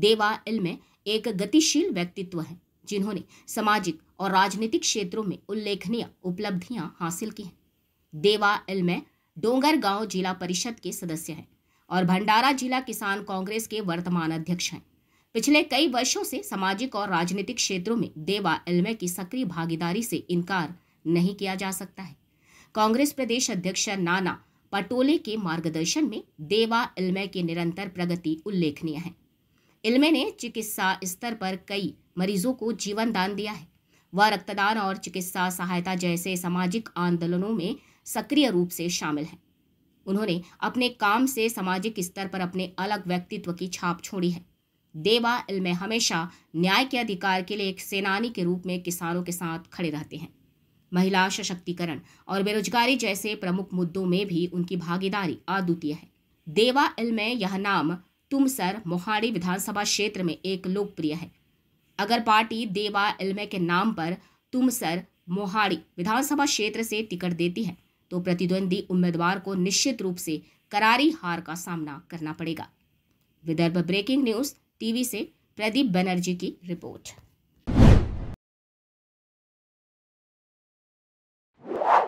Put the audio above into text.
देवाल में एक गतिशील व्यक्तित्व है जिन्होंने सामाजिक और राजनीतिक क्षेत्रों में उल्लेखनीय उपलब्धियां हासिल की हैं देवाल में गांव जिला परिषद के सदस्य हैं और भंडारा जिला किसान कांग्रेस के वर्तमान अध्यक्ष हैं पिछले कई वर्षों से सामाजिक और राजनीतिक क्षेत्रों में देवा एलमे की सक्रिय भागीदारी से इनकार नहीं किया जा सकता है कांग्रेस प्रदेश अध्यक्ष नाना पटोले के मार्गदर्शन में देवा एलमे की निरंतर प्रगति उल्लेखनीय है इलमे ने चिकित्सा स्तर पर कई मरीजों को जीवन दान दिया है वह रक्तदान और चिकित्सा सहायता जैसे सामाजिक आंदोलनों में सक्रिय रूप से शामिल हैं उन्होंने अपने काम से सामाजिक स्तर पर अपने अलग व्यक्तित्व की छाप छोड़ी है देवा इल्मे हमेशा न्याय के अधिकार के लिए एक सेनानी के रूप में किसानों के साथ खड़े रहते हैं महिला सशक्तिकरण और बेरोजगारी जैसे प्रमुख मुद्दों में भी उनकी भागीदारी अद्वितीय है देवा इल्मे यह नाम तुमसर मोहाड़ी विधानसभा क्षेत्र में एक लोकप्रिय है अगर पार्टी देवा इलमे के नाम पर तुमसर मोहाड़ी विधानसभा क्षेत्र से टिकट देती है तो प्रतिद्वंदी उम्मीदवार को निश्चित रूप से करारी हार का सामना करना पड़ेगा विदर्भ ब्रेकिंग न्यूज टीवी से प्रदीप बनर्जी की रिपोर्ट